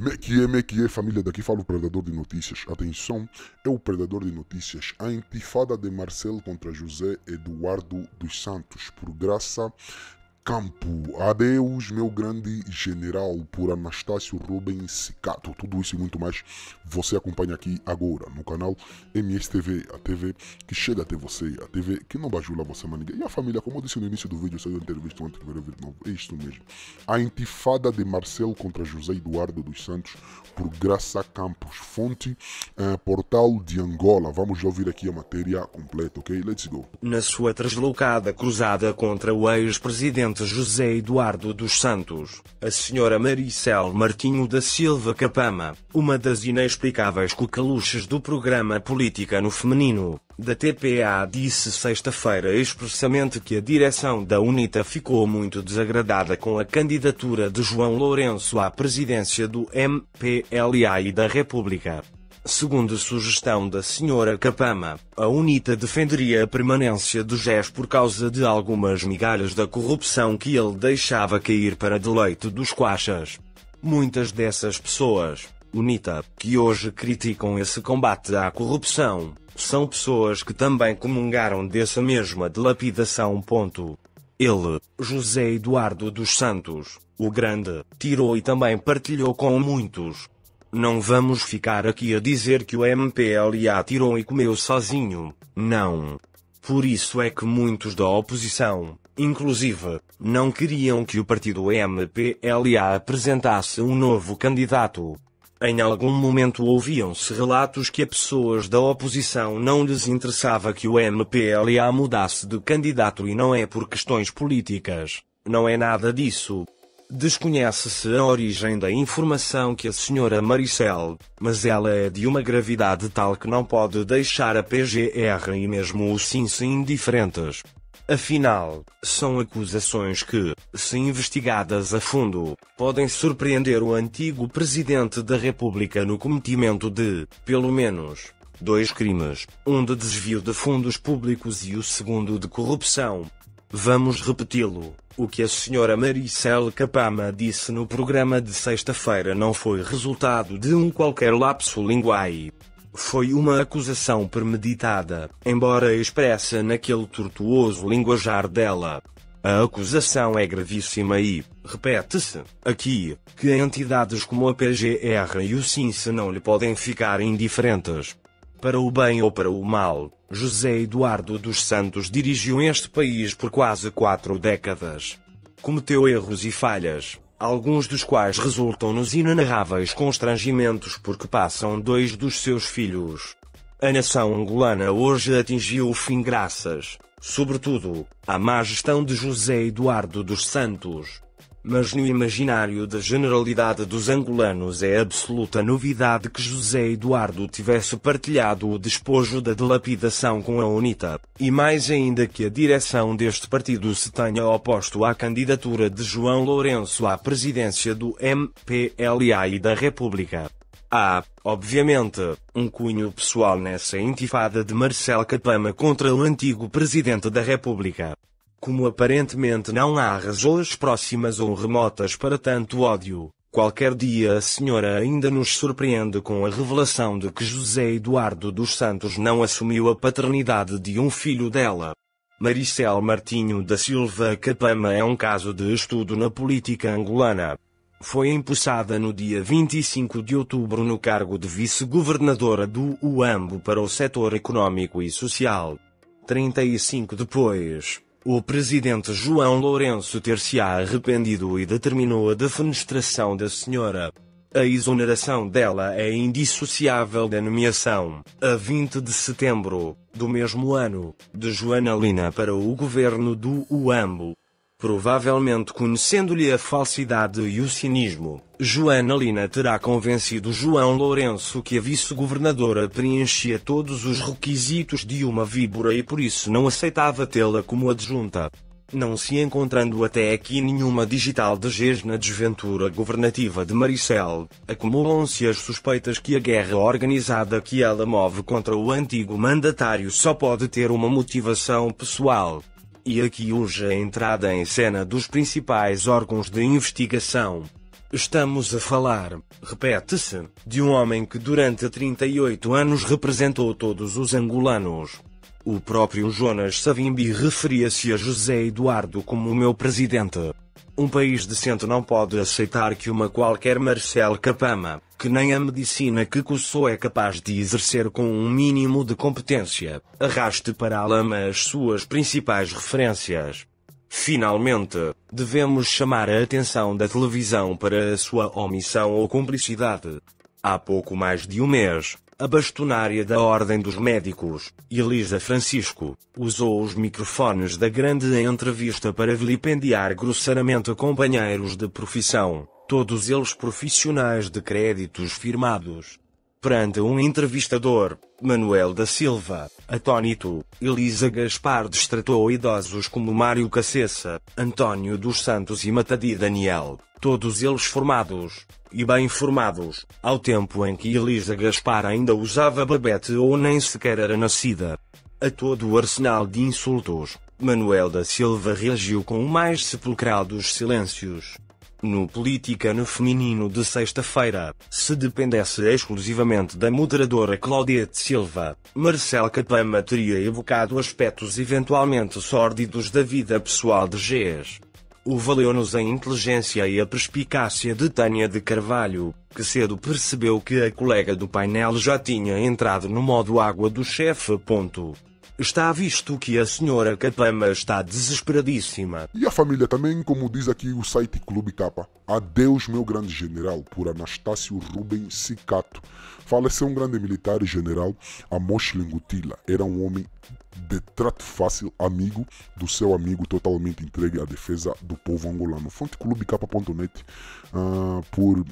Mequie, Mequie, família, daqui fala o predador de notícias. Atenção, é o predador de notícias. A intifada de Marcelo contra José Eduardo dos Santos, por graça Campo, adeus, meu grande general, por Anastácio Rubens Cicato, Tudo isso e muito mais você acompanha aqui agora no canal MSTV, a TV que chega até você, a TV que não bajula você, mas ninguém. E a família, como eu disse no início do vídeo, saiu entrevista ontem, 29, é isto mesmo. A intifada de Marcelo contra José Eduardo dos Santos por Graça Campos, fonte eh, Portal de Angola. Vamos ouvir aqui a matéria completa, ok? Let's go. Na sua translocada cruzada contra o ex-presidente Alves José Eduardo dos Santos, a senhora Maricel Martinho da Silva Capama, uma das inexplicáveis cocaluches do programa Política no Feminino, da TPA disse sexta-feira expressamente que a direção da UNITA ficou muito desagradada com a candidatura de João Lourenço à presidência do MPLA e da República. Segundo a sugestão da Sra. Capama, a UNITA defenderia a permanência do GES por causa de algumas migalhas da corrupção que ele deixava cair para deleite dos quachas. Muitas dessas pessoas, UNITA, que hoje criticam esse combate à corrupção, são pessoas que também comungaram dessa mesma dilapidação. Ponto. Ele, José Eduardo dos Santos, o Grande, tirou e também partilhou com muitos não vamos ficar aqui a dizer que o MPLA tirou e comeu sozinho, não. Por isso é que muitos da oposição, inclusive, não queriam que o partido MPLA apresentasse um novo candidato. Em algum momento ouviam-se relatos que a pessoas da oposição não lhes interessava que o MPLA mudasse de candidato e não é por questões políticas, não é nada disso. Desconhece-se a origem da informação que a senhora Maricel, mas ela é de uma gravidade tal que não pode deixar a PGR e mesmo o Cinse indiferentes. Afinal, são acusações que, se investigadas a fundo, podem surpreender o antigo presidente da República no cometimento de, pelo menos, dois crimes: um de desvio de fundos públicos e o segundo de corrupção. Vamos repeti-lo. O que a senhora Maricel Capama disse no programa de sexta-feira não foi resultado de um qualquer lapso linguai. Foi uma acusação premeditada, embora expressa naquele tortuoso linguajar dela. A acusação é gravíssima e, repete-se, aqui, que entidades como a PGR e o CINSE não lhe podem ficar indiferentes para o bem ou para o mal, José Eduardo dos Santos dirigiu este país por quase quatro décadas. Cometeu erros e falhas, alguns dos quais resultam nos inenarráveis constrangimentos porque passam dois dos seus filhos. A nação angolana hoje atingiu o fim graças, sobretudo, à má gestão de José Eduardo dos Santos mas no imaginário da generalidade dos angolanos é absoluta novidade que José Eduardo tivesse partilhado o despojo da dilapidação com a UNITA, e mais ainda que a direção deste partido se tenha oposto à candidatura de João Lourenço à presidência do MPLA e da República. Há, obviamente, um cunho pessoal nessa intifada de Marcel Capama contra o antigo presidente da República. Como aparentemente não há razões próximas ou remotas para tanto ódio, qualquer dia a senhora ainda nos surpreende com a revelação de que José Eduardo dos Santos não assumiu a paternidade de um filho dela. Maricel Martinho da Silva Capama é um caso de estudo na política angolana. Foi empossada no dia 25 de outubro no cargo de vice-governadora do Uambo para o setor econômico e social. 35 depois, o presidente João Lourenço ter-se-á arrependido e determinou a defenestração da senhora. A exoneração dela é indissociável da nomeação, a 20 de setembro, do mesmo ano, de Joana Lina para o governo do Uambo. Provavelmente conhecendo-lhe a falsidade e o cinismo, Joana Lina terá convencido João Lourenço que a vice-governadora preenchia todos os requisitos de uma víbora e por isso não aceitava tê-la como adjunta não se encontrando até aqui nenhuma digital de GES na desventura governativa de Maricel, acumulam-se as suspeitas que a guerra organizada que ela move contra o antigo mandatário só pode ter uma motivação pessoal. E aqui urge a entrada em cena dos principais órgãos de investigação. Estamos a falar, repete-se, de um homem que durante 38 anos representou todos os angolanos. O próprio Jonas Savimbi referia-se a José Eduardo como meu presidente. Um país decente não pode aceitar que uma qualquer Marcel Capama, que nem a medicina que cursou é capaz de exercer com um mínimo de competência. Arraste para a lama as suas principais referências. Finalmente, devemos chamar a atenção da televisão para a sua omissão ou cumplicidade. Há pouco mais de um mês, a bastonária da Ordem dos Médicos, Elisa Francisco, usou os microfones da grande entrevista para vilipendiar grosseiramente companheiros de profissão todos eles profissionais de créditos firmados. Perante um entrevistador, Manuel da Silva, atônito, Elisa Gaspar destratou idosos como Mário Cacessa, Antônio dos Santos e Matadi Daniel, todos eles formados, e bem formados, ao tempo em que Elisa Gaspar ainda usava babete ou nem sequer era nascida. A todo o arsenal de insultos, Manuel da Silva reagiu com o mais sepulcral dos silêncios. No Política no Feminino de sexta-feira, se dependesse exclusivamente da moderadora Claudete Silva, Marcel Capama teria evocado aspectos eventualmente sórdidos da vida pessoal de Gés. O valeu-nos a inteligência e a perspicácia de Tânia de Carvalho, que cedo percebeu que a colega do painel já tinha entrado no modo água do chefe. Está visto que a senhora Catama está desesperadíssima. E a família também, como diz aqui o site Clube Capa. Adeus, meu grande general, por Anastácio Rubem Sicato. Faleceu um grande militar e general, Amos Lingutila. Era um homem de trato fácil, amigo do seu amigo, totalmente entregue à defesa do povo angolano. Fonte clubecapa.net uh, ah, por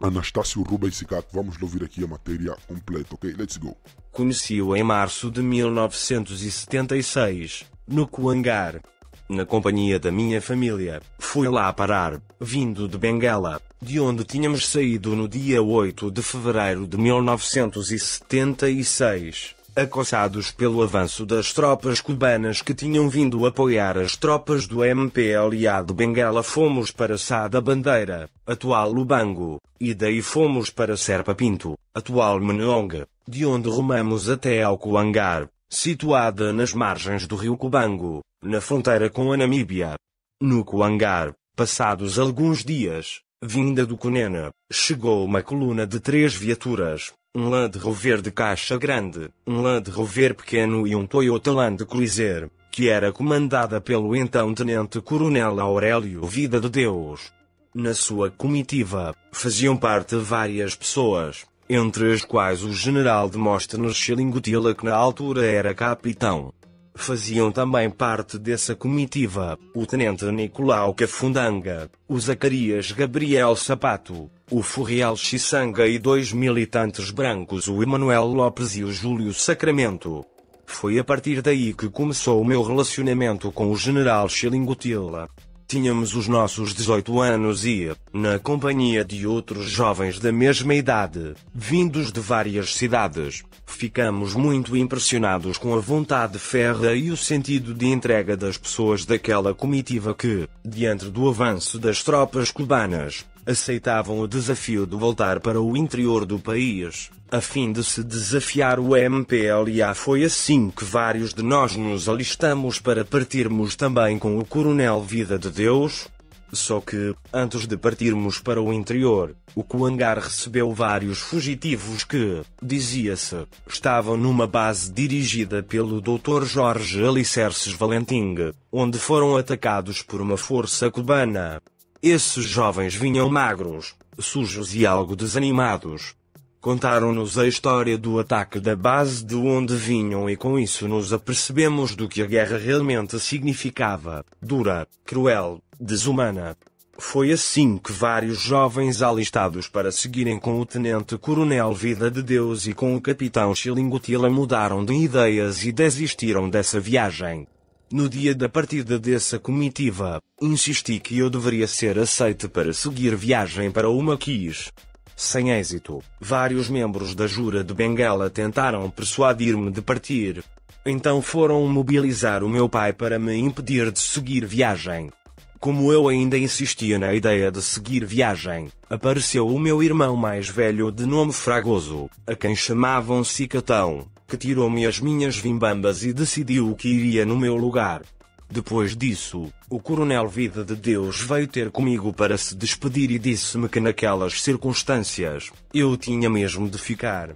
Anastácio Rubens Sicato, vamos ouvir aqui a matéria completa, ok? Let's go. Conheci-o em março de 1976, no Coangar. Na companhia da minha família, fui lá parar, vindo de Bengala, de onde tínhamos saído no dia 8 de fevereiro de 1976 acusados pelo avanço das tropas cubanas que tinham vindo apoiar as tropas do MPLA de Bengala fomos para Sá da Bandeira, atual Lubango, e daí fomos para Serpa Pinto, atual Menonga, de onde rumamos até ao Coangar, situada nas margens do rio Cubango, na fronteira com a Namíbia. No Coangar, passados alguns dias, vinda do Cunena, chegou uma coluna de três viaturas, um Land Rover de caixa grande, um Land Rover pequeno e um Toyota Land Cruiser, que era comandada pelo então Tenente Coronel Aurélio Vida de Deus. Na sua comitiva, faziam parte várias pessoas, entre as quais o General Demóstenes Xilingotila que na altura era capitão. Faziam também parte dessa comitiva o tenente Nicolau Cafundanga, o Zacarias Gabriel Sapato, o Furriel Xisanga e dois militantes brancos, o Emanuel Lopes e o Júlio Sacramento. Foi a partir daí que começou o meu relacionamento com o general Xilingotila. Tínhamos os nossos 18 anos e, na companhia de outros jovens da mesma idade, vindos de várias cidades, ficamos muito impressionados com a vontade ferra e o sentido de entrega das pessoas daquela comitiva que, diante do avanço das tropas cubanas, aceitavam o desafio de voltar para o interior do país, a fim de se desafiar o MPLA. Foi assim que vários de nós nos alistamos para partirmos também com o Coronel Vida de Deus. Só que, antes de partirmos para o interior, o Kuangar recebeu vários fugitivos que, dizia-se, estavam numa base dirigida pelo Dr. Jorge Alicerces Valentim onde foram atacados por uma força cubana. Esses jovens vinham magros, sujos e algo desanimados. Contaram-nos a história do ataque da base de onde vinham e com isso nos apercebemos do que a guerra realmente significava, dura, cruel, desumana. Foi assim que vários jovens alistados para seguirem com o tenente-coronel Vida de Deus e com o capitão Xilingotila mudaram de ideias e desistiram dessa viagem. No dia da partida dessa comitiva, insisti que eu deveria ser aceite para seguir viagem para o Maquis. Sem êxito, vários membros da Jura de Bengala tentaram persuadir-me de partir. Então foram mobilizar o meu pai para me impedir de seguir viagem. Como eu ainda insistia na ideia de seguir viagem, apareceu o meu irmão mais velho de nome Fragoso, a quem chamavam Cicatão que tirou-me as minhas vimbambas e decidiu o que iria no meu lugar. Depois disso, o Coronel Vida de Deus veio ter comigo para se despedir e disse-me que naquelas circunstâncias, eu tinha mesmo de ficar.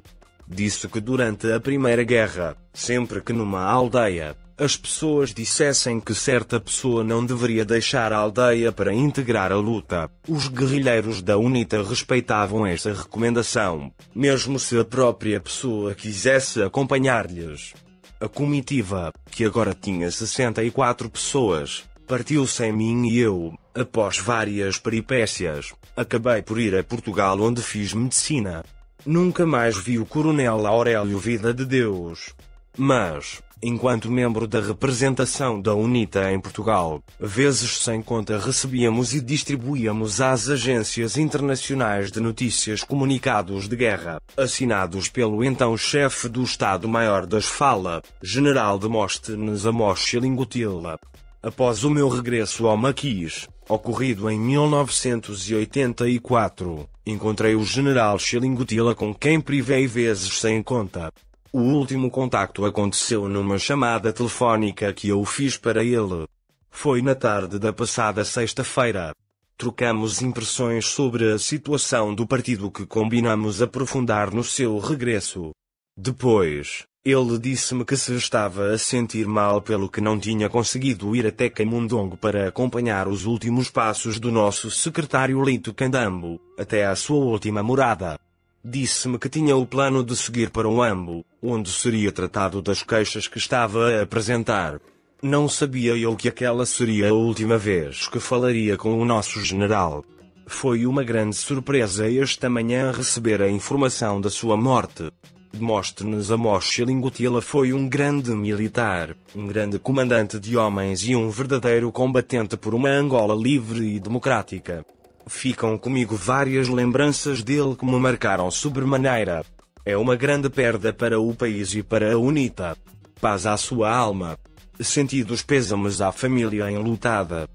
Disse que durante a Primeira Guerra, sempre que numa aldeia, as pessoas dissessem que certa pessoa não deveria deixar a aldeia para integrar a luta. Os guerrilheiros da UNITA respeitavam esta recomendação, mesmo se a própria pessoa quisesse acompanhar-lhes. A comitiva, que agora tinha 64 pessoas, partiu sem mim e eu, após várias peripécias, acabei por ir a Portugal onde fiz medicina. Nunca mais vi o Coronel Aurélio Vida de Deus. Mas, enquanto membro da representação da UNITA em Portugal, vezes sem conta recebíamos e distribuíamos às agências internacionais de notícias comunicados de guerra, assinados pelo então chefe do Estado-Maior das Fala, General Demóstenes Amos Xilingotila. Após o meu regresso ao Maquis, ocorrido em 1984, encontrei o General Xilingotila com quem privei vezes sem conta. O último contacto aconteceu numa chamada telefónica que eu fiz para ele. Foi na tarde da passada sexta-feira. Trocamos impressões sobre a situação do partido que combinamos aprofundar no seu regresso. Depois, ele disse-me que se estava a sentir mal pelo que não tinha conseguido ir até Camundongo para acompanhar os últimos passos do nosso secretário Lito Candambo, até à sua última morada. Disse-me que tinha o plano de seguir para o âmbulo, onde seria tratado das queixas que estava a apresentar. Não sabia eu que aquela seria a última vez que falaria com o nosso general. Foi uma grande surpresa esta manhã receber a informação da sua morte. Demóstenes Amos Lingutila foi um grande militar, um grande comandante de homens e um verdadeiro combatente por uma Angola livre e democrática. Ficam comigo várias lembranças dele que me marcaram sobremaneira. É uma grande perda para o país e para a UNITA. Paz à sua alma. Sentidos pésames à família enlutada.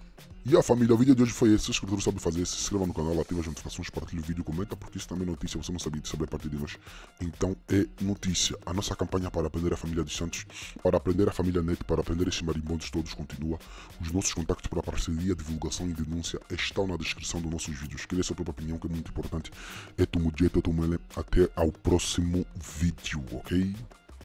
E a família, o vídeo de hoje foi esse. Se o sabe fazer, se inscreva no canal, ative as notificações, partilhe o vídeo, comenta, porque isso também é notícia. Você não sabia de saber a partir de nós. Então é notícia. A nossa campanha para aprender a família de Santos, para aprender a família Net, para aprender esses marimbondos todos continua. Os nossos contactos para parceria, divulgação e denúncia estão na descrição dos nossos vídeos. Queria sua própria opinião, que é muito importante. É tumo jeito, é tumo ele. Até ao próximo vídeo, ok?